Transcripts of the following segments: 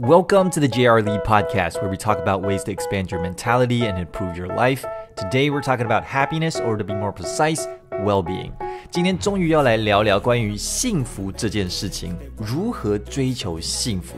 Welcome to the JR Lee podcast, where we talk about ways to expand your mentality and improve your life. Today, we're talking about happiness, or to be more precise, well-being。今天终于要来聊聊关于幸福这件事情，如何追求幸福。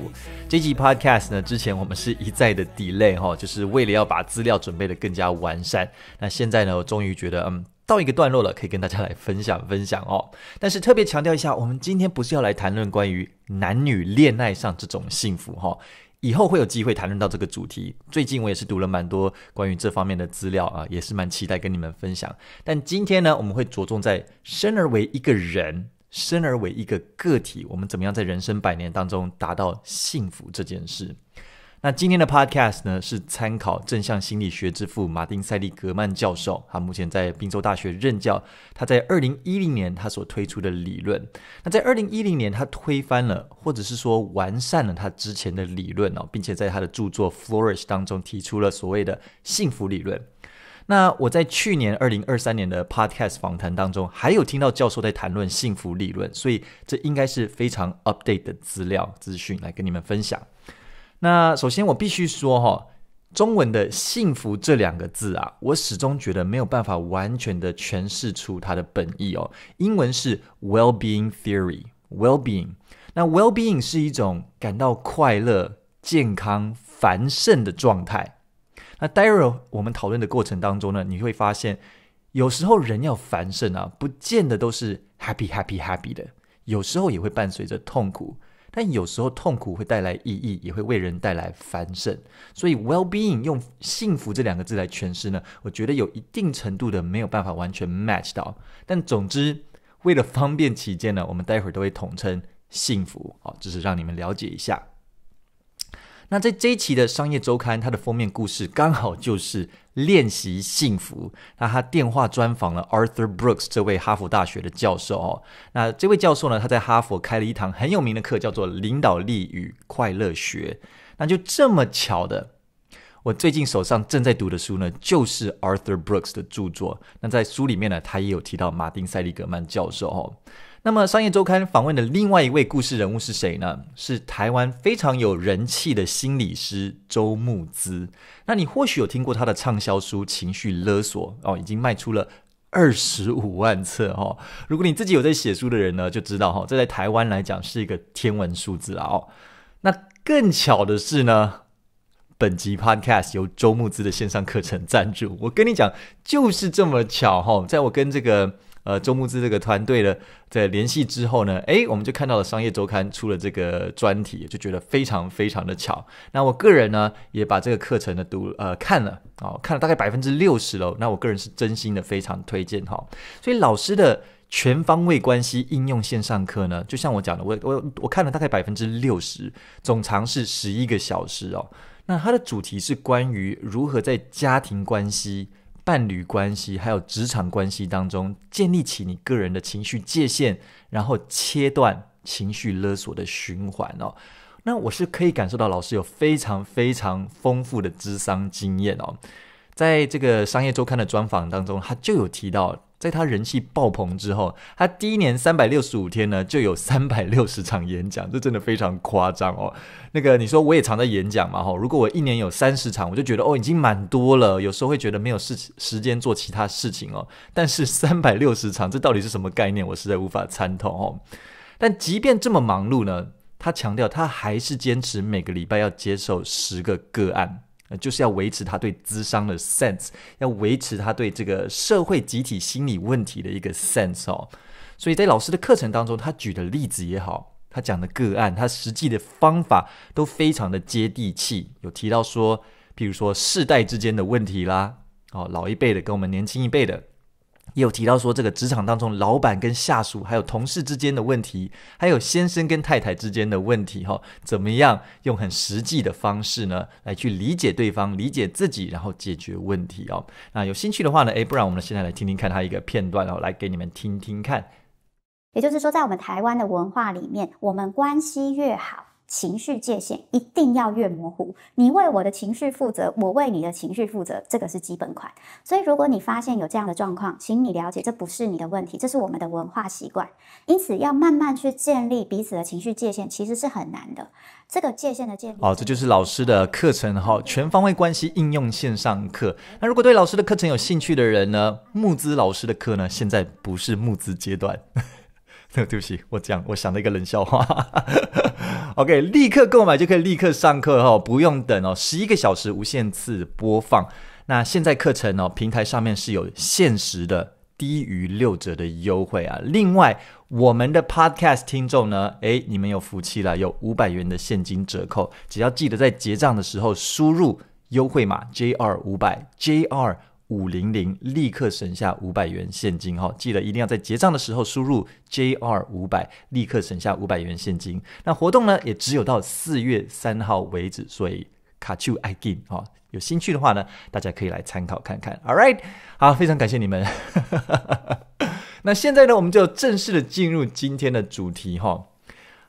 这集 podcast 呢，之前我们是一再的 delay 哈、哦，就是为了要把资料准备的更加完善。那现在呢，我终于觉得，嗯，到一个段落了，可以跟大家来分享分享哦。但是特别强调一下，我们今天不是要来谈论关于男女恋爱上这种幸福哈，以后会有机会谈论到这个主题。最近我也是读了蛮多关于这方面的资料啊，也是蛮期待跟你们分享。但今天呢，我们会着重在生而为一个人，生而为一个个体，我们怎么样在人生百年当中达到幸福这件事。那今天的 Podcast 呢，是参考正向心理学之父马丁塞利格曼教授。他目前在宾州大学任教。他在二零一零年他所推出的理论，那在二零一零年他推翻了，或者是说完善了他之前的理论哦，并且在他的著作《Flourish》当中提出了所谓的幸福理论。那我在去年二零二三年的 Podcast 访谈当中，还有听到教授在谈论幸福理论，所以这应该是非常 update 的资料资讯来跟你们分享。那首先我必须说哈，中文的“幸福”这两个字啊，我始终觉得没有办法完全的诠释出它的本意哦。英文是 well-being theory，well-being。那 well-being 是一种感到快乐、健康、繁盛的状态。那 Daryl，我们讨论的过程当中呢，你会发现，有时候人要繁盛啊，不见得都是 happy happy happy 的，有时候也会伴随着痛苦。但有时候痛苦会带来意义，也会为人带来繁盛。所以，well-being 用幸福这两个字来诠释呢，我觉得有一定程度的没有办法完全 match 到。但总之，为了方便起见呢，我们待会儿都会统称幸福，哦，只是让你们了解一下。那在这一期的商业周刊，它的封面故事刚好就是练习幸福。那他电话专访了 Arthur Brooks 这位哈佛大学的教授哦。那这位教授呢，他在哈佛开了一堂很有名的课，叫做领导力与快乐学。那就这么巧的。我最近手上正在读的书呢，就是 Arthur Brooks 的著作。那在书里面呢，他也有提到马丁塞利格曼教授哦。那么《商业周刊》访问的另外一位故事人物是谁呢？是台湾非常有人气的心理师周慕姿。那你或许有听过他的畅销书《情绪勒索》哦，已经卖出了二十五万册哈。如果你自己有在写书的人呢，就知道哈，这在台湾来讲是一个天文数字了哦。那更巧的是呢。本集 Podcast 由周木之的线上课程赞助。我跟你讲，就是这么巧哈！在我跟这个呃周木之这个团队的在联系之后呢，诶，我们就看到了《商业周刊》出了这个专题，就觉得非常非常的巧。那我个人呢，也把这个课程呢读呃看了哦，看了大概百分之六十喽。那我个人是真心的非常推荐哈。所以老师的全方位关系应用线上课呢，就像我讲的，我我我看了大概百分之六十，总长是十一个小时哦。那它的主题是关于如何在家庭关系、伴侣关系，还有职场关系当中，建立起你个人的情绪界限，然后切断情绪勒索的循环哦。那我是可以感受到老师有非常非常丰富的资商经验哦，在这个商业周刊的专访当中，他就有提到。在他人气爆棚之后，他第一年三百六十五天呢，就有三百六十场演讲，这真的非常夸张哦。那个你说我也常在演讲嘛哈？如果我一年有三十场，我就觉得哦已经蛮多了，有时候会觉得没有事时间做其他事情哦。但是三百六十场，这到底是什么概念？我实在无法参透哦。但即便这么忙碌呢，他强调他还是坚持每个礼拜要接受十个个案。就是要维持他对智商的 sense，要维持他对这个社会集体心理问题的一个 sense 哦，所以在老师的课程当中，他举的例子也好，他讲的个案，他实际的方法都非常的接地气，有提到说，譬如说世代之间的问题啦，哦，老一辈的跟我们年轻一辈的。也有提到说，这个职场当中，老板跟下属，还有同事之间的问题，还有先生跟太太之间的问题，哈，怎么样用很实际的方式呢，来去理解对方，理解自己，然后解决问题哦。那有兴趣的话呢，诶，不然我们现在来听听看他一个片段哦，来给你们听听看。也就是说，在我们台湾的文化里面，我们关系越好。情绪界限一定要越模糊，你为我的情绪负责，我为你的情绪负责，这个是基本款。所以，如果你发现有这样的状况，请你了解，这不是你的问题，这是我们的文化习惯。因此，要慢慢去建立彼此的情绪界限，其实是很难的。这个界限的建立，哦，这就是老师的课程哈，全方位关系应用线上课。那如果对老师的课程有兴趣的人呢，募资老师的课呢，现在不是募资阶段。对不起，我讲，我想了一个冷笑话。OK，立刻购买就可以立刻上课哦，不用等哦，十一个小时无限次播放。那现在课程哦，平台上面是有限时的低于六折的优惠啊。另外，我们的 Podcast 听众呢，哎，你们有福气了，有五百元的现金折扣，只要记得在结账的时候输入优惠码 JR 五百 JR。五零零立刻省下五百元现金哈！记得一定要在结账的时候输入 J R 五百，立刻省下五百元现金。那活动呢，也只有到四月三号为止，所以 catch you again 哈！有兴趣的话呢，大家可以来参考看看。All right，好，非常感谢你们。那现在呢，我们就正式的进入今天的主题哈。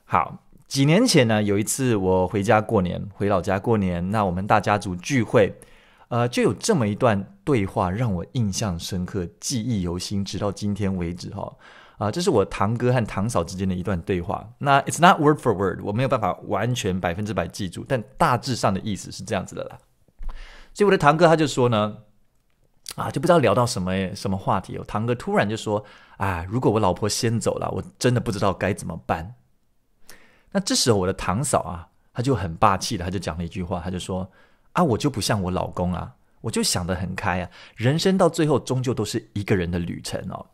好，几年前呢，有一次我回家过年，回老家过年，那我们大家族聚会。呃，就有这么一段对话让我印象深刻，记忆犹新，直到今天为止哈。啊，这是我堂哥和堂嫂之间的一段对话。那 It's not word for word，我没有办法完全百分之百记住，但大致上的意思是这样子的啦。所以我的堂哥他就说呢，啊，就不知道聊到什么什么话题。我堂哥突然就说，啊，如果我老婆先走了，我真的不知道该怎么办。那这时候我的堂嫂啊，他就很霸气的，他就讲了一句话，他就说。啊，我就不像我老公啊，我就想得很开啊，人生到最后终究都是一个人的旅程哦。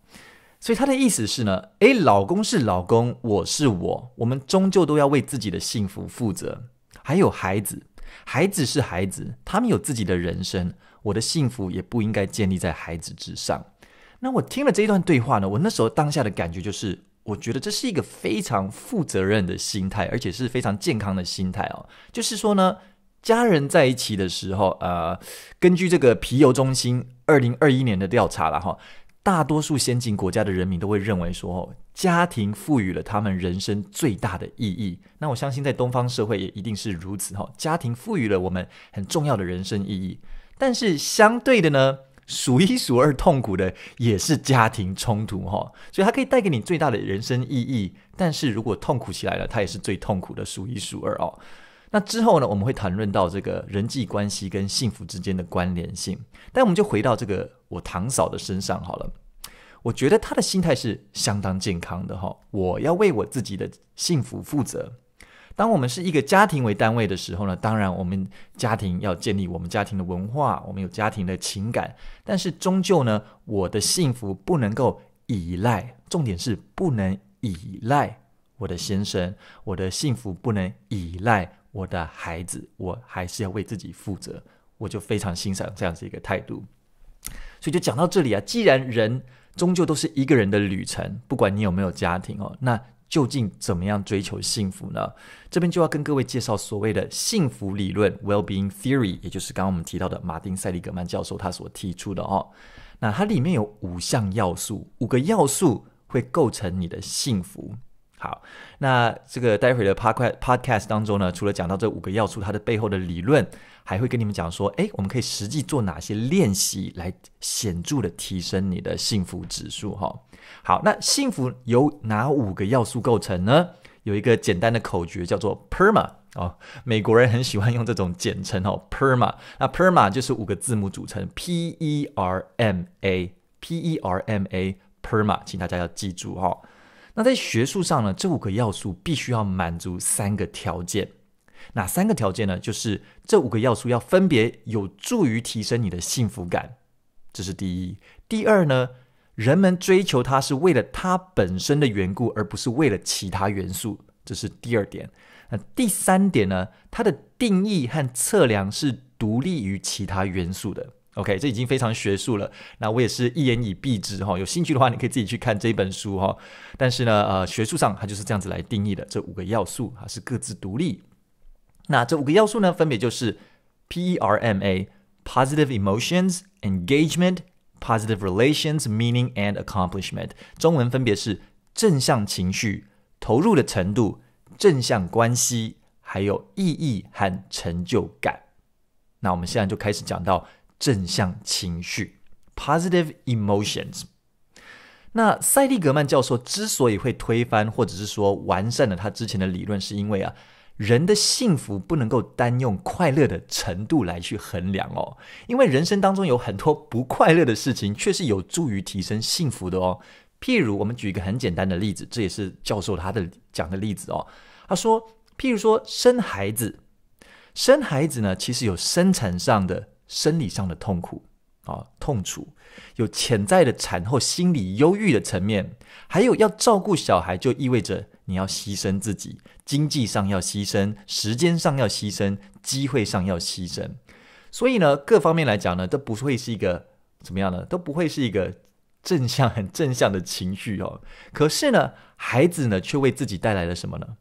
所以他的意思是呢，诶，老公是老公，我是我，我们终究都要为自己的幸福负责。还有孩子，孩子是孩子，他们有自己的人生，我的幸福也不应该建立在孩子之上。那我听了这一段对话呢，我那时候当下的感觉就是，我觉得这是一个非常负责任的心态，而且是非常健康的心态哦。就是说呢。家人在一起的时候，呃，根据这个皮尤中心二零二一年的调查了哈，大多数先进国家的人民都会认为说，家庭赋予了他们人生最大的意义。那我相信在东方社会也一定是如此哈，家庭赋予了我们很重要的人生意义。但是相对的呢，数一数二痛苦的也是家庭冲突哈，所以它可以带给你最大的人生意义，但是如果痛苦起来了，它也是最痛苦的数一数二哦。那之后呢？我们会谈论到这个人际关系跟幸福之间的关联性。但我们就回到这个我堂嫂的身上好了。我觉得她的心态是相当健康的哈。我要为我自己的幸福负责。当我们是一个家庭为单位的时候呢？当然，我们家庭要建立我们家庭的文化，我们有家庭的情感。但是终究呢，我的幸福不能够依赖，重点是不能依赖我的先生。我的幸福不能依赖。我的孩子，我还是要为自己负责，我就非常欣赏这样子一个态度。所以就讲到这里啊，既然人终究都是一个人的旅程，不管你有没有家庭哦，那究竟怎么样追求幸福呢？这边就要跟各位介绍所谓的幸福理论 （Wellbeing Theory），也就是刚刚我们提到的马丁塞利格曼教授他所提出的哦。那它里面有五项要素，五个要素会构成你的幸福。好，那这个待会的 podcast podcast 当中呢，除了讲到这五个要素它的背后的理论，还会跟你们讲说，哎，我们可以实际做哪些练习来显著的提升你的幸福指数？哈，好，那幸福由哪五个要素构成呢？有一个简单的口诀叫做 PERMA 哦，美国人很喜欢用这种简称哦，PERMA。那 PERMA 就是五个字母组成，P-E-R-M-A，P-E-R-M-A，PERMA，请大家要记住哈。那在学术上呢，这五个要素必须要满足三个条件，哪三个条件呢？就是这五个要素要分别有助于提升你的幸福感，这是第一。第二呢，人们追求它是为了它本身的缘故，而不是为了其他元素，这是第二点。那第三点呢，它的定义和测量是独立于其他元素的。OK，这已经非常学术了。那我也是一言以蔽之哈，有兴趣的话你可以自己去看这本书哈。但是呢，呃，学术上它就是这样子来定义的，这五个要素哈是各自独立。那这五个要素呢，分别就是 PERMA：positive emotions，engagement，positive relations，meaning and accomplishment。中文分别是正向情绪、投入的程度、正向关系，还有意义和成就感。那我们现在就开始讲到。正向情绪 （positive emotions）。那塞利格曼教授之所以会推翻或者是说完善了他之前的理论，是因为啊，人的幸福不能够单用快乐的程度来去衡量哦。因为人生当中有很多不快乐的事情，却是有助于提升幸福的哦。譬如，我们举一个很简单的例子，这也是教授他的讲的例子哦。他说，譬如说生孩子，生孩子呢，其实有生产上的。生理上的痛苦啊，痛楚，有潜在的产后心理忧郁的层面，还有要照顾小孩就意味着你要牺牲自己，经济上要牺牲，时间上要牺牲，机会上要牺牲。所以呢，各方面来讲呢，都不会是一个怎么样呢？都不会是一个正向、很正向的情绪哦。可是呢，孩子呢，却为自己带来了什么呢？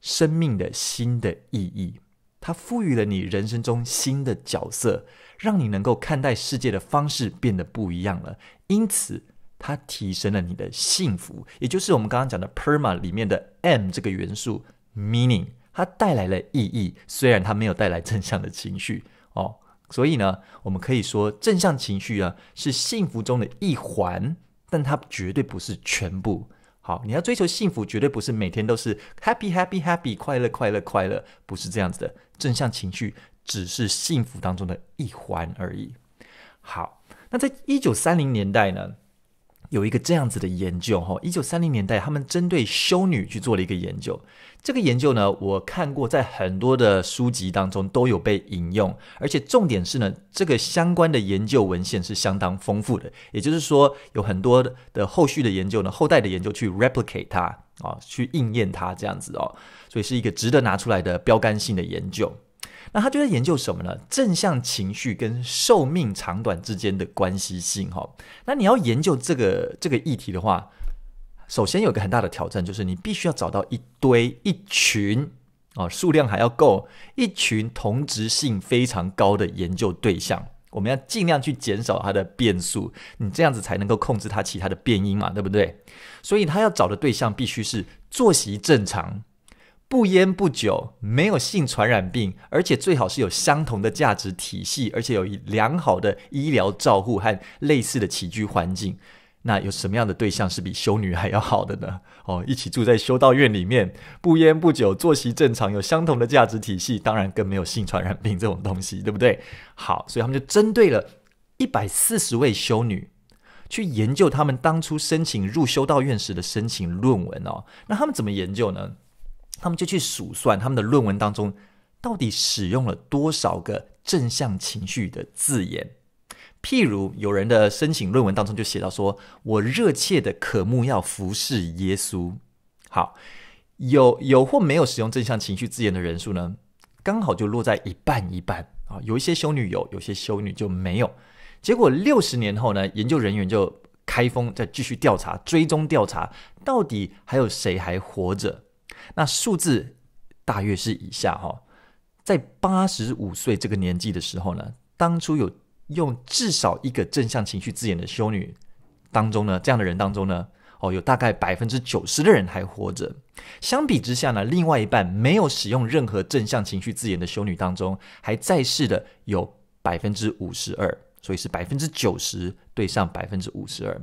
生命的新的意义。它赋予了你人生中新的角色，让你能够看待世界的方式变得不一样了。因此，它提升了你的幸福，也就是我们刚刚讲的 PERMA 里面的 M 这个元素 ——meaning，它带来了意义。虽然它没有带来正向的情绪哦，所以呢，我们可以说正向情绪啊是幸福中的一环，但它绝对不是全部。好，你要追求幸福，绝对不是每天都是 happy happy happy，快乐快乐快乐，不是这样子的。正向情绪只是幸福当中的一环而已。好，那在一九三零年代呢，有一个这样子的研究哈，一九三零年代他们针对修女去做了一个研究。这个研究呢，我看过，在很多的书籍当中都有被引用，而且重点是呢，这个相关的研究文献是相当丰富的，也就是说，有很多的后续的研究呢，后代的研究去 replicate 它啊，去应验它这样子哦，所以是一个值得拿出来的标杆性的研究。那他就在研究什么呢？正向情绪跟寿命长短之间的关系性哈。那你要研究这个这个议题的话。首先有个很大的挑战，就是你必须要找到一堆一群啊数量还要够一群同质性非常高的研究对象。我们要尽量去减少它的变数，你这样子才能够控制它其他的变音嘛，对不对？所以他要找的对象必须是作息正常、不烟不酒、没有性传染病，而且最好是有相同的价值体系，而且有良好的医疗照护和类似的起居环境。那有什么样的对象是比修女还要好的呢？哦，一起住在修道院里面，不烟不酒，作息正常，有相同的价值体系，当然更没有性传染病这种东西，对不对？好，所以他们就针对了一百四十位修女，去研究他们当初申请入修道院时的申请论文哦。那他们怎么研究呢？他们就去数算他们的论文当中到底使用了多少个正向情绪的字眼。譬如有人的申请论文当中就写到说，我热切的渴慕要服侍耶稣。好，有有或没有使用正向情绪字眼的人数呢，刚好就落在一半一半啊。有一些修女有，有些修女就没有。结果六十年后呢，研究人员就开封再继续调查追踪调查，到底还有谁还活着？那数字大约是以下哈，在八十五岁这个年纪的时候呢，当初有。用至少一个正向情绪字眼的修女当中呢，这样的人当中呢，哦，有大概百分之九十的人还活着。相比之下呢，另外一半没有使用任何正向情绪字眼的修女当中，还在世的有百分之五十二，所以是百分之九十对上百分之五十二。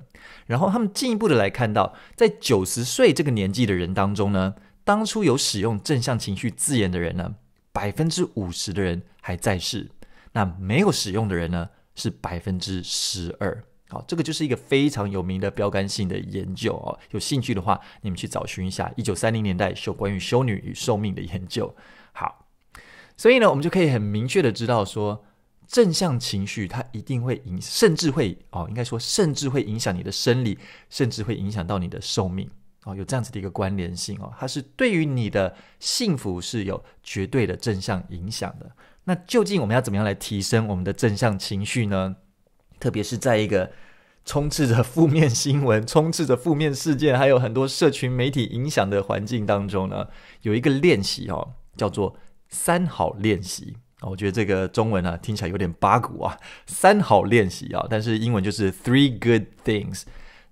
然后他们进一步的来看到，在九十岁这个年纪的人当中呢，当初有使用正向情绪字眼的人呢，百分之五十的人还在世。那没有使用的人呢，是百分之十二。好，这个就是一个非常有名的标杆性的研究哦。有兴趣的话，你们去找寻一下一九三零年代有关于修女与寿命的研究。好，所以呢，我们就可以很明确的知道说，正向情绪它一定会影，甚至会哦，应该说甚至会影响你的生理，甚至会影响到你的寿命哦，有这样子的一个关联性哦，它是对于你的幸福是有绝对的正向影响的。那究竟我们要怎么样来提升我们的正向情绪呢？特别是在一个充斥着负面新闻、充斥着负面事件，还有很多社群媒体影响的环境当中呢？有一个练习哦，叫做“三好练习”。我觉得这个中文呢听起来有点八股啊，“三好练习”啊，但是英文就是 “three good things”。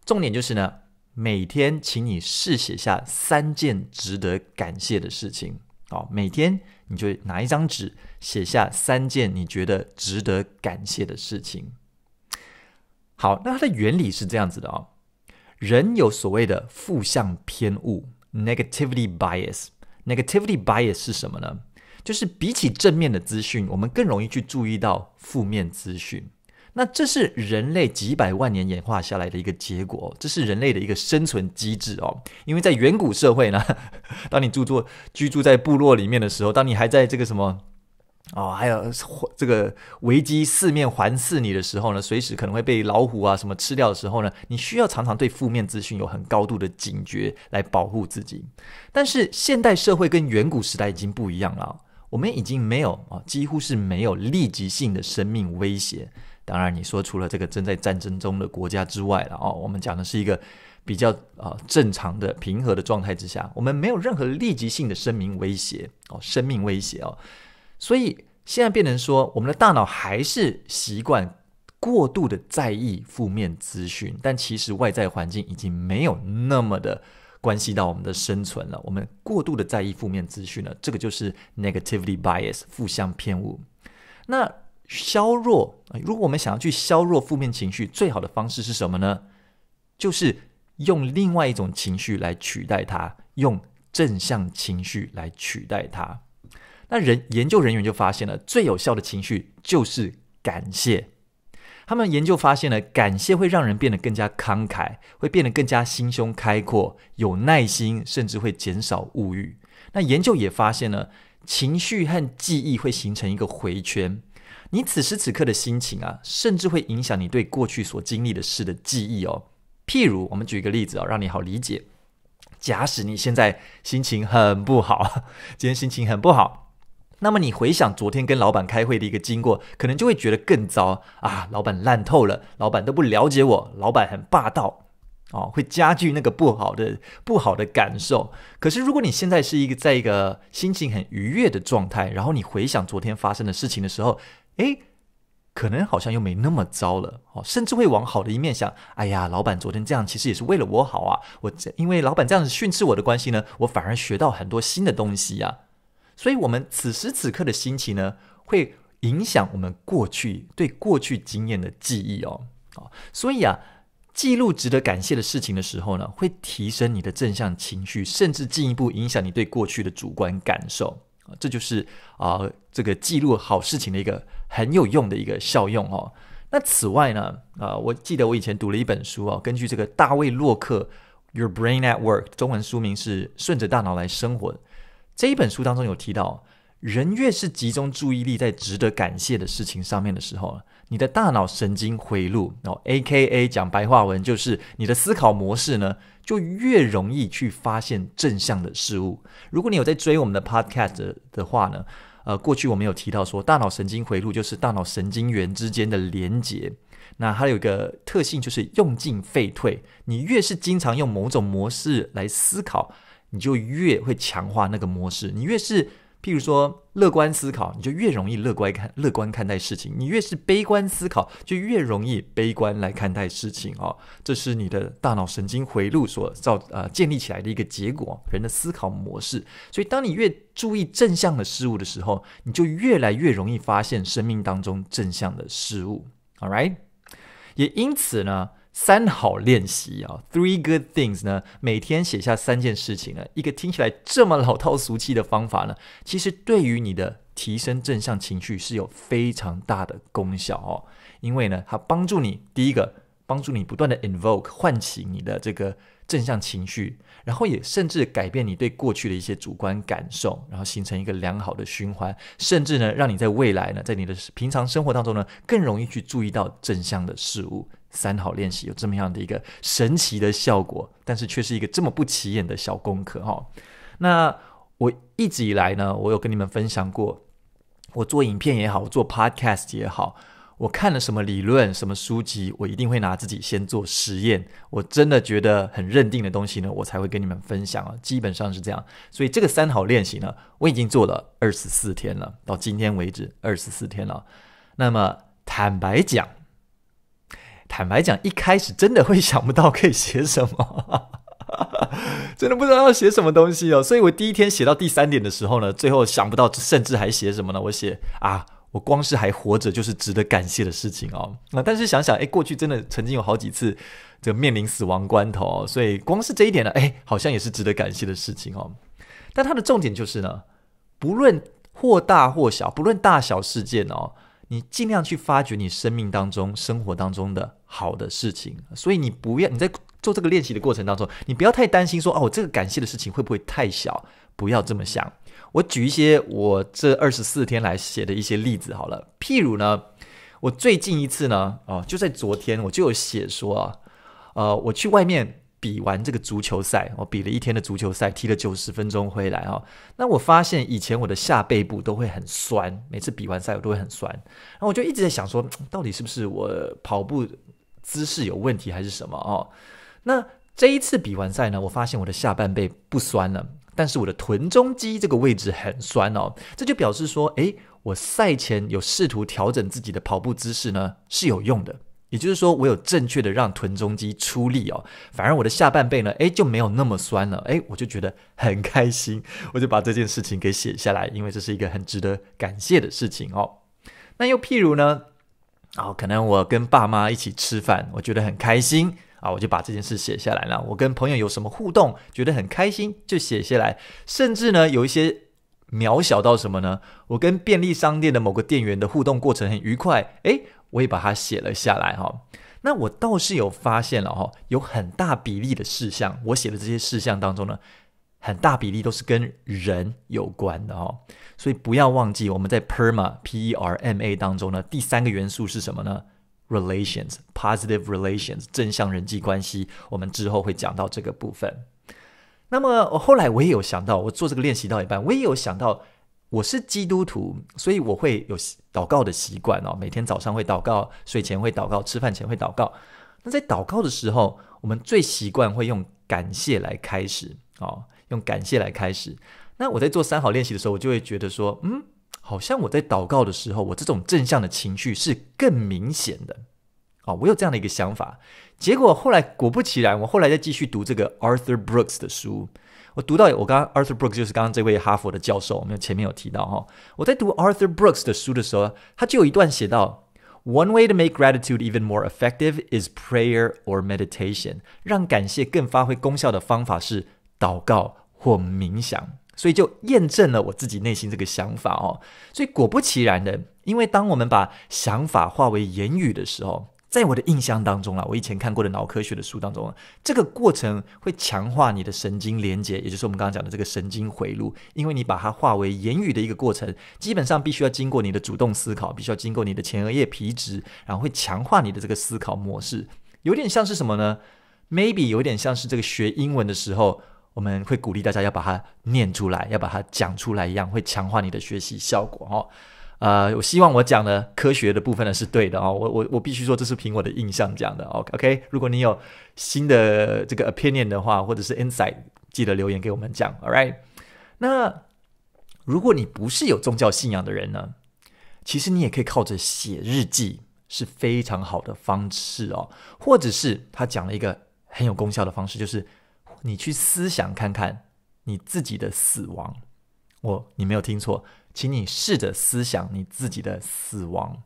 重点就是呢，每天请你试写下三件值得感谢的事情。哦，每天你就拿一张纸。写下三件你觉得值得感谢的事情。好，那它的原理是这样子的哦。人有所谓的负向偏误 （negativity bias）。negativity bias 是什么呢？就是比起正面的资讯，我们更容易去注意到负面资讯。那这是人类几百万年演化下来的一个结果，这是人类的一个生存机制哦。因为在远古社会呢，当你住作居住在部落里面的时候，当你还在这个什么？哦，还有这个危机四面环伺你的时候呢，随时可能会被老虎啊什么吃掉的时候呢，你需要常常对负面资讯有很高度的警觉来保护自己。但是现代社会跟远古时代已经不一样了，我们已经没有啊，几乎是没有立即性的生命威胁。当然，你说除了这个正在战争中的国家之外了哦，我们讲的是一个比较啊正常的平和的状态之下，我们没有任何立即性的生命威胁哦，生命威胁哦。所以现在变成说，我们的大脑还是习惯过度的在意负面资讯，但其实外在环境已经没有那么的，关系到我们的生存了。我们过度的在意负面资讯了，这个就是 negativity bias 负向偏误。那削弱，如果我们想要去削弱负面情绪，最好的方式是什么呢？就是用另外一种情绪来取代它，用正向情绪来取代它。那人研究人员就发现了最有效的情绪就是感谢。他们研究发现了感谢会让人变得更加慷慨，会变得更加心胸开阔，有耐心，甚至会减少物欲。那研究也发现了，情绪和记忆会形成一个回圈。你此时此刻的心情啊，甚至会影响你对过去所经历的事的记忆哦。譬如，我们举一个例子哦，让你好理解。假使你现在心情很不好，今天心情很不好。那么你回想昨天跟老板开会的一个经过，可能就会觉得更糟啊！老板烂透了，老板都不了解我，老板很霸道，哦，会加剧那个不好的、不好的感受。可是如果你现在是一个在一个心情很愉悦的状态，然后你回想昨天发生的事情的时候，诶，可能好像又没那么糟了哦，甚至会往好的一面想。哎呀，老板昨天这样其实也是为了我好啊！我这因为老板这样子训斥我的关系呢，我反而学到很多新的东西呀。所以，我们此时此刻的心情呢，会影响我们过去对过去经验的记忆哦。哦，所以啊，记录值得感谢的事情的时候呢，会提升你的正向情绪，甚至进一步影响你对过去的主观感受。这就是啊，这个记录好事情的一个很有用的一个效用哦。那此外呢，啊，我记得我以前读了一本书啊，根据这个大卫洛克《Your Brain at Work》，中文书名是《顺着大脑来生活》。这一本书当中有提到，人越是集中注意力在值得感谢的事情上面的时候你的大脑神经回路，然后 A K A 讲白话文就是你的思考模式呢，就越容易去发现正向的事物。如果你有在追我们的 Podcast 的话呢，呃，过去我们有提到说，大脑神经回路就是大脑神经元之间的连接，那它有一个特性就是用进废退，你越是经常用某种模式来思考。你就越会强化那个模式，你越是譬如说乐观思考，你就越容易乐观看、乐观看待事情；你越是悲观思考，就越容易悲观来看待事情。哦，这是你的大脑神经回路所造呃建立起来的一个结果，人的思考模式。所以，当你越注意正向的事物的时候，你就越来越容易发现生命当中正向的事物。All right，也因此呢。三好练习啊，three good things 呢，每天写下三件事情呢，一个听起来这么老套俗气的方法呢，其实对于你的提升正向情绪是有非常大的功效哦。因为呢，它帮助你第一个帮助你不断的 invoke 唤起你的这个正向情绪，然后也甚至改变你对过去的一些主观感受，然后形成一个良好的循环，甚至呢，让你在未来呢，在你的平常生活当中呢，更容易去注意到正向的事物。三好练习有这么样的一个神奇的效果，但是却是一个这么不起眼的小功课哈。那我一直以来呢，我有跟你们分享过，我做影片也好，做 podcast 也好，我看了什么理论、什么书籍，我一定会拿自己先做实验。我真的觉得很认定的东西呢，我才会跟你们分享啊。基本上是这样，所以这个三好练习呢，我已经做了二十四天了，到今天为止二十四天了。那么坦白讲。坦白讲，一开始真的会想不到可以写什么，真的不知道要写什么东西哦。所以我第一天写到第三点的时候呢，最后想不到，甚至还写什么呢？我写啊，我光是还活着就是值得感谢的事情哦。那但是想想，哎，过去真的曾经有好几次，这面临死亡关头，所以光是这一点呢，哎，好像也是值得感谢的事情哦。但它的重点就是呢，不论或大或小，不论大小事件哦，你尽量去发掘你生命当中、生活当中的。好的事情，所以你不要你在做这个练习的过程当中，你不要太担心说哦，我这个感谢的事情会不会太小？不要这么想。我举一些我这二十四天来写的一些例子好了。譬如呢，我最近一次呢，哦，就在昨天我就有写说啊，呃，我去外面比完这个足球赛，我比了一天的足球赛，踢了九十分钟回来哦，那我发现以前我的下背部都会很酸，每次比完赛我都会很酸。然后我就一直在想说，到底是不是我跑步？姿势有问题还是什么哦？那这一次比完赛呢，我发现我的下半背不酸了，但是我的臀中肌这个位置很酸哦。这就表示说，诶，我赛前有试图调整自己的跑步姿势呢，是有用的。也就是说，我有正确的让臀中肌出力哦。反而我的下半背呢，诶，就没有那么酸了，诶，我就觉得很开心。我就把这件事情给写下来，因为这是一个很值得感谢的事情哦。那又譬如呢？然后可能我跟爸妈一起吃饭，我觉得很开心啊，我就把这件事写下来了。我跟朋友有什么互动，觉得很开心就写下来。甚至呢，有一些渺小到什么呢？我跟便利商店的某个店员的互动过程很愉快，诶，我也把它写了下来哈。那我倒是有发现了哈，有很大比例的事项，我写的这些事项当中呢。很大比例都是跟人有关的哦，所以不要忘记我们在 PERMA P E R M A 当中呢，第三个元素是什么呢？Relations，positive relations，正向人际关系。我们之后会讲到这个部分。那么我后来我也有想到，我做这个练习到一半，我也有想到我是基督徒，所以我会有祷告的习惯哦。每天早上会祷告，睡前会祷告，吃饭前会祷告。那在祷告的时候，我们最习惯会用感谢来开始。好，用感谢来开始。那我在做三好练习的时候，我就会觉得说，嗯，好像我在祷告的时候，我这种正向的情绪是更明显的。哦，我有这样的一个想法。结果后来果不其然，我后来再继续读这个 Arthur Brooks 的书，我读到我刚刚 Arthur Brooks 就是刚刚这位哈佛的教授，我们前面有提到哈。我在读 Arthur Brooks 的书的时候，他就有一段写到：One way to make gratitude even more effective is prayer or meditation。让感谢更发挥功效的方法是。祷告或冥想，所以就验证了我自己内心这个想法哦。所以果不其然的，因为当我们把想法化为言语的时候，在我的印象当中啊，我以前看过的脑科学的书当中，这个过程会强化你的神经连接，也就是我们刚刚讲的这个神经回路。因为你把它化为言语的一个过程，基本上必须要经过你的主动思考，必须要经过你的前额叶皮质，然后会强化你的这个思考模式。有点像是什么呢？Maybe 有点像是这个学英文的时候。我们会鼓励大家要把它念出来，要把它讲出来一样，会强化你的学习效果哦。呃，我希望我讲的科学的部分呢是对的哦。我我我必须说，这是凭我的印象讲的。OK，如果你有新的这个 opinion 的话，或者是 insight，记得留言给我们讲。All right，那如果你不是有宗教信仰的人呢，其实你也可以靠着写日记是非常好的方式哦，或者是他讲了一个很有功效的方式，就是。你去思想看看你自己的死亡，我你没有听错，请你试着思想你自己的死亡。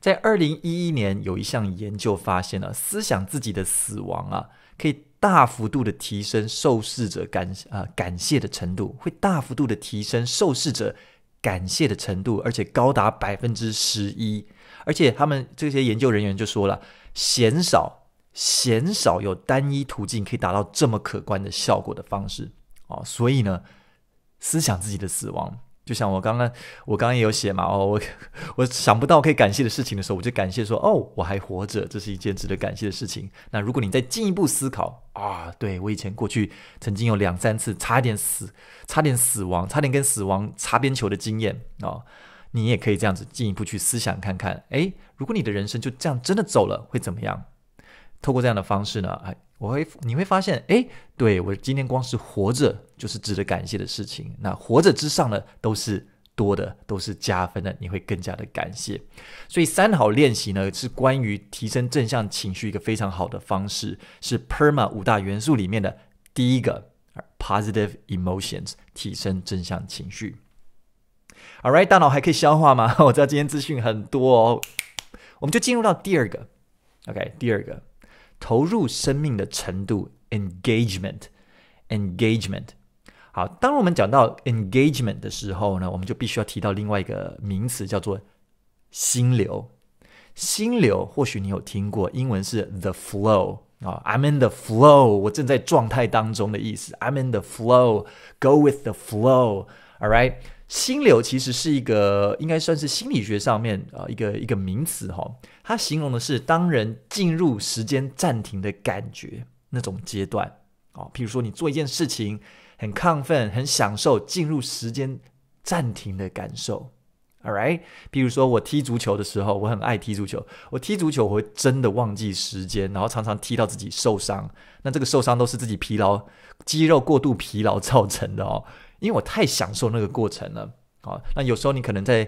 在二零一一年，有一项研究发现了思想自己的死亡啊，可以大幅度的提升受试者感啊感谢的程度，会大幅度的提升受试者感谢的程度，而且高达百分之十一。而且他们这些研究人员就说了，嫌少。鲜少有单一途径可以达到这么可观的效果的方式哦，所以呢，思想自己的死亡，就像我刚刚我刚刚也有写嘛，哦，我 我想不到可以感谢的事情的时候，我就感谢说，哦，我还活着，这是一件值得感谢的事情。那如果你再进一步思考啊，对我以前过去曾经有两三次差点死、差点死亡、差点跟死亡擦边球的经验哦。你也可以这样子进一步去思想看看，诶，如果你的人生就这样真的走了，会怎么样？透过这样的方式呢，哎，我会你会发现，哎，对我今天光是活着就是值得感谢的事情。那活着之上呢，都是多的，都是加分的，你会更加的感谢。所以三好练习呢，是关于提升正向情绪一个非常好的方式，是 PERMA 五大元素里面的第一个，positive emotions 提升正向情绪。All right，大脑还可以消化吗？我知道今天资讯很多哦，我们就进入到第二个，OK，第二个。投入生命的程度，engagement，engagement。好，当我们讲到 engagement 的时候呢，我们就必须要提到另外一个名词，叫做心流。心流或许你有听过，英文是 the flow 啊。I'm in the flow，我正在状态当中的意思。I'm in the flow，go with the flow。All right，心流其实是一个应该算是心理学上面啊一个一个名词哈。它形容的是当人进入时间暂停的感觉那种阶段哦。譬如说你做一件事情很亢奋、很享受进入时间暂停的感受，all right？譬如说我踢足球的时候，我很爱踢足球，我踢足球我会真的忘记时间，然后常常踢到自己受伤。那这个受伤都是自己疲劳、肌肉过度疲劳造成的哦，因为我太享受那个过程了。好，那有时候你可能在。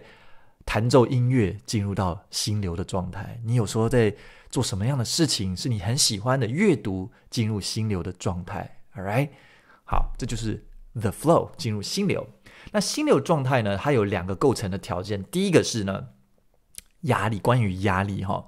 弹奏音乐，进入到心流的状态。你有时候在做什么样的事情是你很喜欢的？阅读进入心流的状态，All right，好，这就是 The Flow，进入心流。那心流状态呢？它有两个构成的条件。第一个是呢，压力。关于压力哈，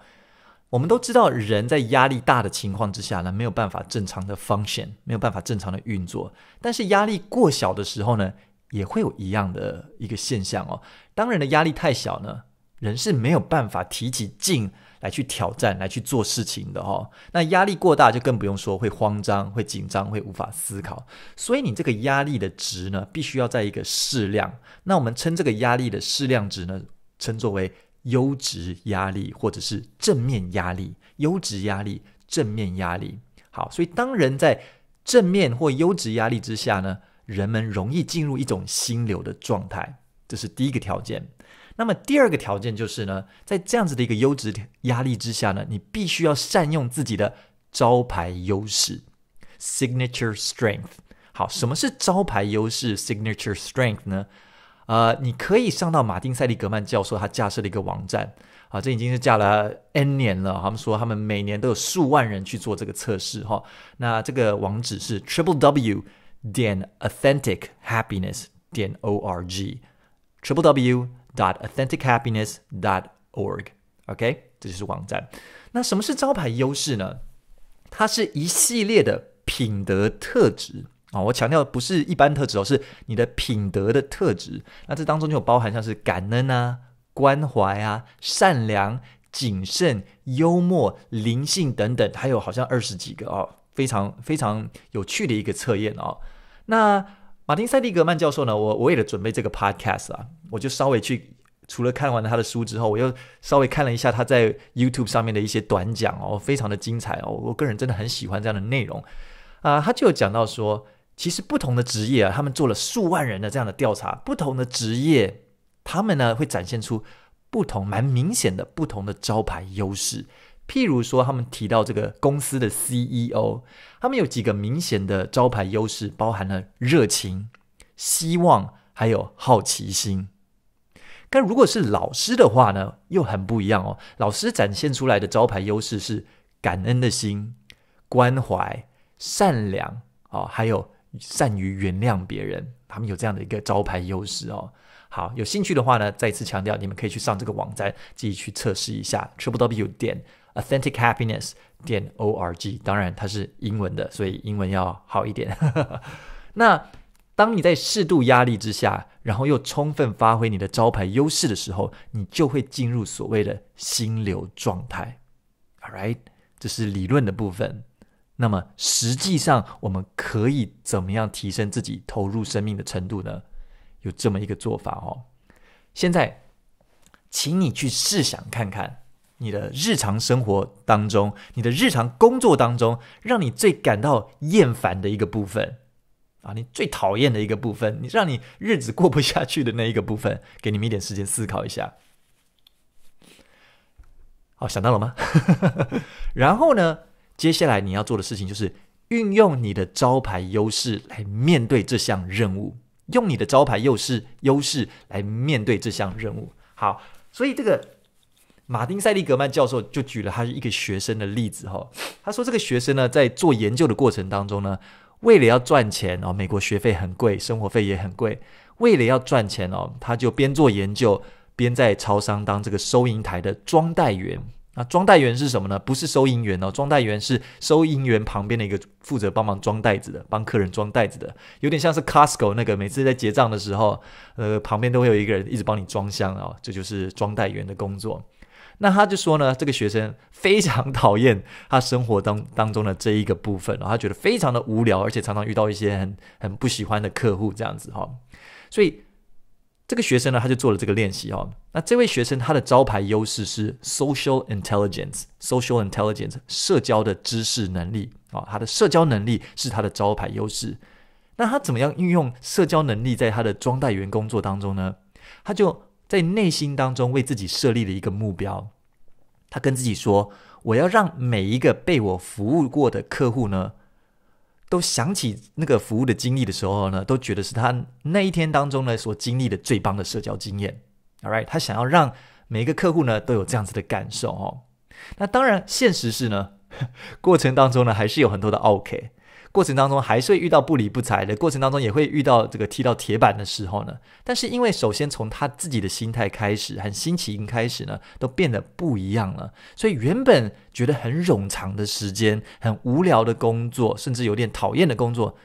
我们都知道人在压力大的情况之下呢，没有办法正常的 function，没有办法正常的运作。但是压力过小的时候呢？也会有一样的一个现象哦。当人的压力太小呢，人是没有办法提起劲来去挑战、来去做事情的哈。那压力过大就更不用说会慌张、会紧张、会无法思考。所以你这个压力的值呢，必须要在一个适量。那我们称这个压力的适量值呢，称作为优质压力或者是正面压力。优质压力、正面压力。好，所以当人在正面或优质压力之下呢？人们容易进入一种心流的状态，这是第一个条件。那么第二个条件就是呢，在这样子的一个优质压力之下呢，你必须要善用自己的招牌优势 （signature strength）。好，什么是招牌优势 （signature strength） 呢？呃，你可以上到马丁·塞利格曼教授他架设的一个网站。啊，这已经是架了 N 年了，他们说他们每年都有数万人去做这个测试。哈，那这个网址是 Triple W。点 authentic happiness 点 t r e o r e www authentic happiness org o k 这就是网站。那什么是招牌优势呢？它是一系列的品德特质啊！我强调的不是一般特质哦，是你的品德的特质。那这当中就包含像是感恩啊、关怀啊、善良、谨慎、幽默、灵性等等，还有好像二十几个啊，非常非常有趣的一个测验哦。那马丁塞利格曼教授呢？我为了准备这个 podcast 啊，我就稍微去除了看完他的书之后，我又稍微看了一下他在 YouTube 上面的一些短讲哦，非常的精彩哦，我个人真的很喜欢这样的内容啊。他就有讲到说，其实不同的职业啊，他们做了数万人的这样的调查，不同的职业，他们呢会展现出不同蛮明显的不同的招牌优势。譬如说，他们提到这个公司的 CEO，他们有几个明显的招牌优势，包含了热情、希望还有好奇心。但如果是老师的话呢，又很不一样哦。老师展现出来的招牌优势是感恩的心、关怀、善良哦，还有善于原谅别人。他们有这样的一个招牌优势哦。好，有兴趣的话呢，再次强调，你们可以去上这个网站，自己去测试一下。cwb 点。Authentic Happiness 点 org，当然它是英文的，所以英文要好一点。那当你在适度压力之下，然后又充分发挥你的招牌优势的时候，你就会进入所谓的心流状态。All right，这是理论的部分。那么实际上，我们可以怎么样提升自己投入生命的程度呢？有这么一个做法哦。现在，请你去试想看看。你的日常生活当中，你的日常工作当中，让你最感到厌烦的一个部分啊，你最讨厌的一个部分，你让你日子过不下去的那一个部分，给你们一点时间思考一下。好，想到了吗？然后呢，接下来你要做的事情就是运用你的招牌优势来面对这项任务，用你的招牌优势优势来面对这项任务。好，所以这个。马丁塞利格曼教授就举了他一个学生的例子哈，他说这个学生呢在做研究的过程当中呢，为了要赚钱哦，美国学费很贵，生活费也很贵，为了要赚钱哦，他就边做研究边在超商当这个收银台的装袋员。那装袋员是什么呢？不是收银员哦，装袋员是收银员旁边的一个负责帮忙装袋子的，帮客人装袋子的，有点像是 Costco 那个每次在结账的时候，呃，旁边都会有一个人一直帮你装箱哦，这就是装袋员的工作。那他就说呢，这个学生非常讨厌他生活当当中的这一个部分，然后他觉得非常的无聊，而且常常遇到一些很很不喜欢的客户这样子哈。所以这个学生呢，他就做了这个练习哈。那这位学生他的招牌优势是 social intelligence，social intelligence 社交的知识能力啊，他的社交能力是他的招牌优势。那他怎么样运用社交能力在他的装袋员工作当中呢？他就在内心当中为自己设立了一个目标，他跟自己说：“我要让每一个被我服务过的客户呢，都想起那个服务的经历的时候呢，都觉得是他那一天当中呢所经历的最棒的社交经验。” All right，他想要让每一个客户呢都有这样子的感受哦。那当然，现实是呢，过程当中呢还是有很多的 OK。过程当中还是会遇到不理不睬的，过程当中也会遇到这个踢到铁板的时候呢。但是因为首先从他自己的心态开始，和心情开始呢，都变得不一样了。所以原本觉得很冗长的时间，很无聊的工作，甚至有点讨厌的工作，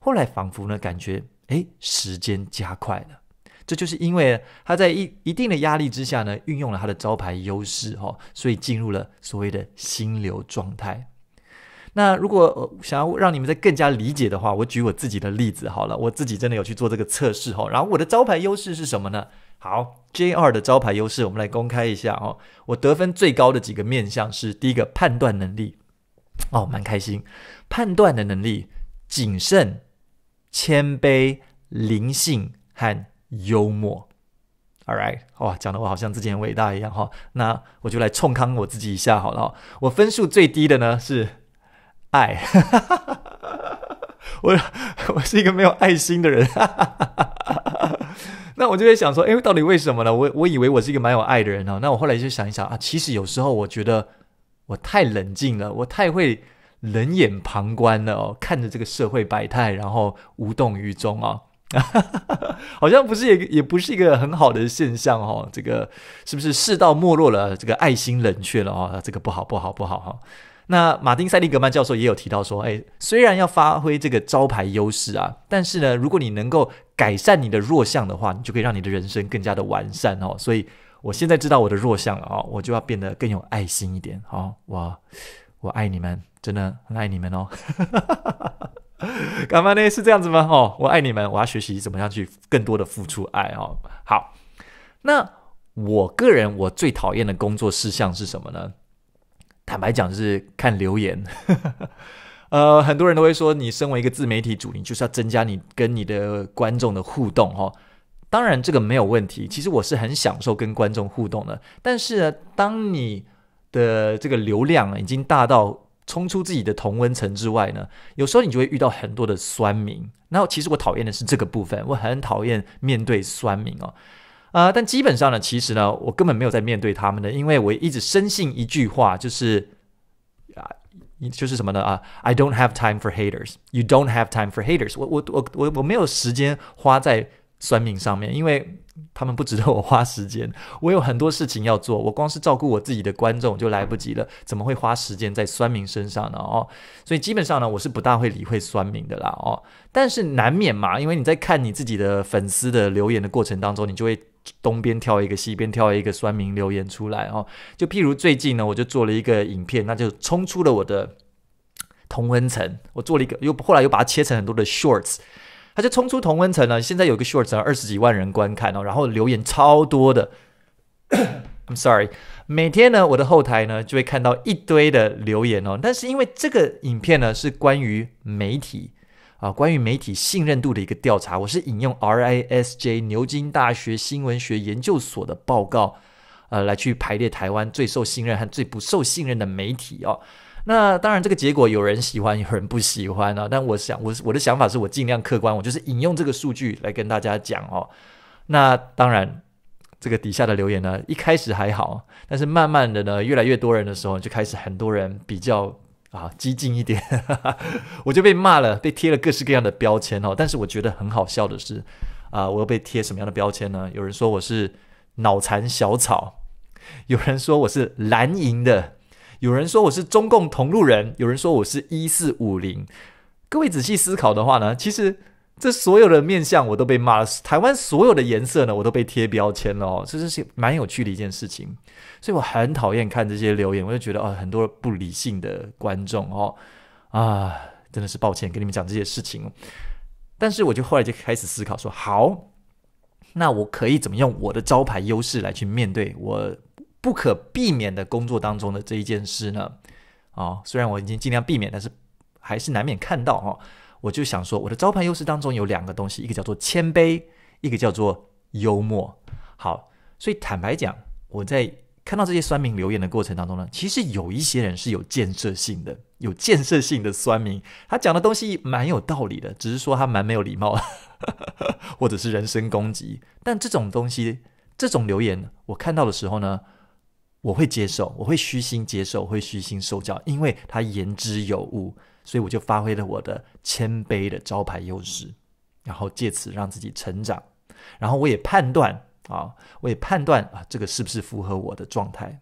后来仿佛呢感觉，哎，时间加快了。这就是因为他在一一定的压力之下呢，运用了他的招牌优势哈，所以进入了所谓的心流状态。那如果想要让你们再更加理解的话，我举我自己的例子好了。我自己真的有去做这个测试哈。然后我的招牌优势是什么呢？好，J 二的招牌优势，我们来公开一下哦。我得分最高的几个面向是：第一个，判断能力哦，蛮开心，判断的能力、谨慎、谦卑、灵性和幽默。All right，哇，讲的我好像自己很伟大一样哈。那我就来冲康我自己一下好了。我分数最低的呢是。爱，我 我是一个没有爱心的人。那我就在想说，哎，到底为什么呢？我我以为我是一个蛮有爱的人啊。那我后来就想一想啊，其实有时候我觉得我太冷静了，我太会冷眼旁观了哦，看着这个社会百态，然后无动于衷啊，好像不是也也不是一个很好的现象哦。这个是不是世道没落了，这个爱心冷却了哦？这个不好，不好，不好哈。那马丁塞利格曼教授也有提到说，哎，虽然要发挥这个招牌优势啊，但是呢，如果你能够改善你的弱项的话，你就可以让你的人生更加的完善哦。所以我现在知道我的弱项了哦，我就要变得更有爱心一点哦。我，我爱你们，真的很爱你们哦。干嘛呢？是这样子吗？哦，我爱你们，我要学习怎么样去更多的付出爱哦。好，那我个人我最讨厌的工作事项是什么呢？坦白讲，就是看留言。呃，很多人都会说，你身为一个自媒体主，你就是要增加你跟你的观众的互动哈。当然，这个没有问题。其实我是很享受跟观众互动的。但是，当你的这个流量已经大到冲出自己的同温层之外呢，有时候你就会遇到很多的酸民。那其实我讨厌的是这个部分，我很讨厌面对酸民哦。啊，但基本上呢，其实呢，我根本没有在面对他们呢，因为我一直深信一句话，就是啊，就是什么呢啊？I don't have time for haters. You don't have time for haters. 我我我我我没有时间花在酸民上面，因为他们不值得我花时间。我有很多事情要做，我光是照顾我自己的观众就来不及了，怎么会花时间在酸民身上呢？哦，所以基本上呢，我是不大会理会酸民的啦。哦，但是难免嘛，因为你在看你自己的粉丝的留言的过程当中，你就会。东边跳一个，西边跳一个，酸民留言出来哦。就譬如最近呢，我就做了一个影片，那就冲出了我的同温层。我做了一个，又后来又把它切成很多的 shorts，它就冲出同温层了。现在有个 short，s 二十几万人观看哦，然后留言超多的。I'm sorry，每天呢，我的后台呢就会看到一堆的留言哦。但是因为这个影片呢是关于媒体。啊，关于媒体信任度的一个调查，我是引用 R I S J 牛津大学新闻学研究所的报告，呃，来去排列台湾最受信任和最不受信任的媒体哦。那当然，这个结果有人喜欢，有人不喜欢啊。但我想，我我的想法是我尽量客观，我就是引用这个数据来跟大家讲哦。那当然，这个底下的留言呢，一开始还好，但是慢慢的呢，越来越多人的时候，就开始很多人比较。啊，激进一点，我就被骂了，被贴了各式各样的标签哦。但是我觉得很好笑的是，啊，我被贴什么样的标签呢？有人说我是脑残小草，有人说我是蓝银的，有人说我是中共同路人，有人说我是一四五零。各位仔细思考的话呢，其实。这所有的面相我都被骂了，台湾所有的颜色呢我都被贴标签了哦，这是蛮有趣的一件事情，所以我很讨厌看这些留言，我就觉得啊很多不理性的观众哦，啊真的是抱歉跟你们讲这些事情，但是我就后来就开始思考说，好，那我可以怎么用我的招牌优势来去面对我不可避免的工作当中的这一件事呢？哦，虽然我已经尽量避免，但是还是难免看到哈。我就想说，我的招牌优势当中有两个东西，一个叫做谦卑，一个叫做幽默。好，所以坦白讲，我在看到这些酸民留言的过程当中呢，其实有一些人是有建设性的，有建设性的酸民，他讲的东西蛮有道理的，只是说他蛮没有礼貌，或者是人身攻击。但这种东西，这种留言，我看到的时候呢，我会接受，我会虚心接受，会虚心受教，因为他言之有物。所以我就发挥了我的谦卑的招牌优势，然后借此让自己成长，然后我也判断啊，我也判断啊，这个是不是符合我的状态？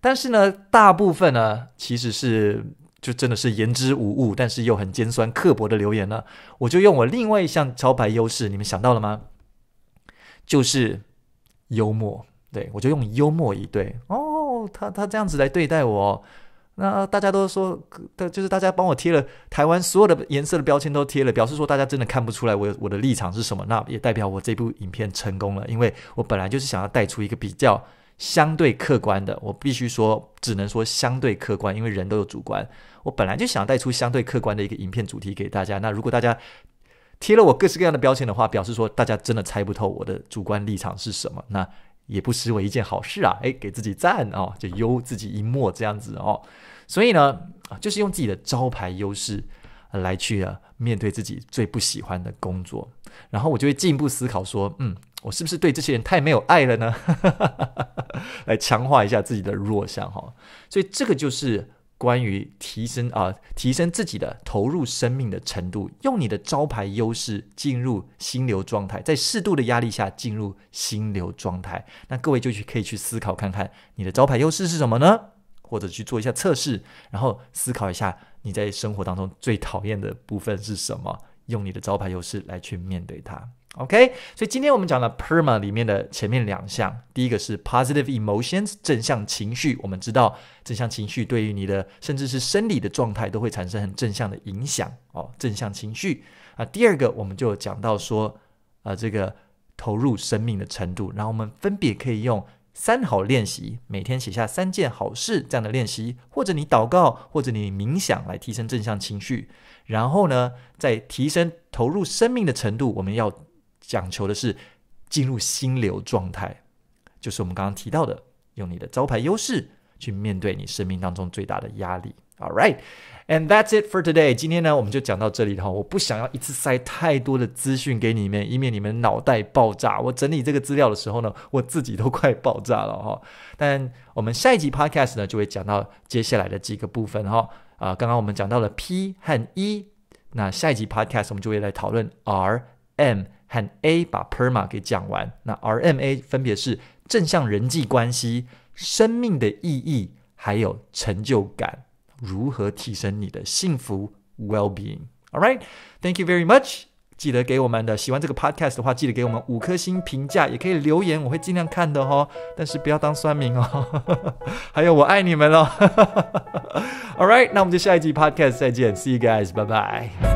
但是呢，大部分呢其实是就真的是言之无物，但是又很尖酸刻薄的留言呢，我就用我另外一项招牌优势，你们想到了吗？就是幽默，对我就用幽默以对哦，他他这样子来对待我。那大家都说，就是大家帮我贴了台湾所有的颜色的标签都贴了，表示说大家真的看不出来我我的立场是什么。那也代表我这部影片成功了，因为我本来就是想要带出一个比较相对客观的。我必须说，只能说相对客观，因为人都有主观。我本来就想带出相对客观的一个影片主题给大家。那如果大家贴了我各式各样的标签的话，表示说大家真的猜不透我的主观立场是什么。那。也不失为一件好事啊！哎，给自己赞哦，就优自己一默这样子哦。所以呢，就是用自己的招牌优势来去面对自己最不喜欢的工作，然后我就会进一步思考说，嗯，我是不是对这些人太没有爱了呢？来强化一下自己的弱项哈。所以这个就是。关于提升啊，提升自己的投入生命的程度，用你的招牌优势进入心流状态，在适度的压力下进入心流状态。那各位就去可以去思考看看，你的招牌优势是什么呢？或者去做一下测试，然后思考一下你在生活当中最讨厌的部分是什么，用你的招牌优势来去面对它。OK，所以今天我们讲了 PERMA 里面的前面两项，第一个是 positive emotions 正向情绪，我们知道正向情绪对于你的甚至是生理的状态都会产生很正向的影响哦，正向情绪啊。第二个我们就讲到说，呃，这个投入生命的程度，然后我们分别可以用三好练习，每天写下三件好事这样的练习，或者你祷告，或者你冥想来提升正向情绪，然后呢，在提升投入生命的程度，我们要。讲求的是进入心流状态，就是我们刚刚提到的，用你的招牌优势去面对你生命当中最大的压力。All right, and that's it for today。今天呢，我们就讲到这里哈。我不想要一次塞太多的资讯给你们，以免你们脑袋爆炸。我整理这个资料的时候呢，我自己都快爆炸了哈。但我们下一集 Podcast 呢，就会讲到接下来的几个部分哈。啊，刚刚我们讲到了 P 和 E，那下一集 Podcast 我们就会来讨论 R M。和 A 把 PERMA 给讲完，那 RMA 分别是正向人际关系、生命的意义，还有成就感，如何提升你的幸福 Wellbeing？All right，Thank you very much。记得给我们的喜欢这个 podcast 的话，记得给我们五颗星评价，也可以留言，我会尽量看的哦。但是不要当酸民哦。还有，我爱你们哦。All right，那我们就下一集 podcast 再见，See you guys，拜拜。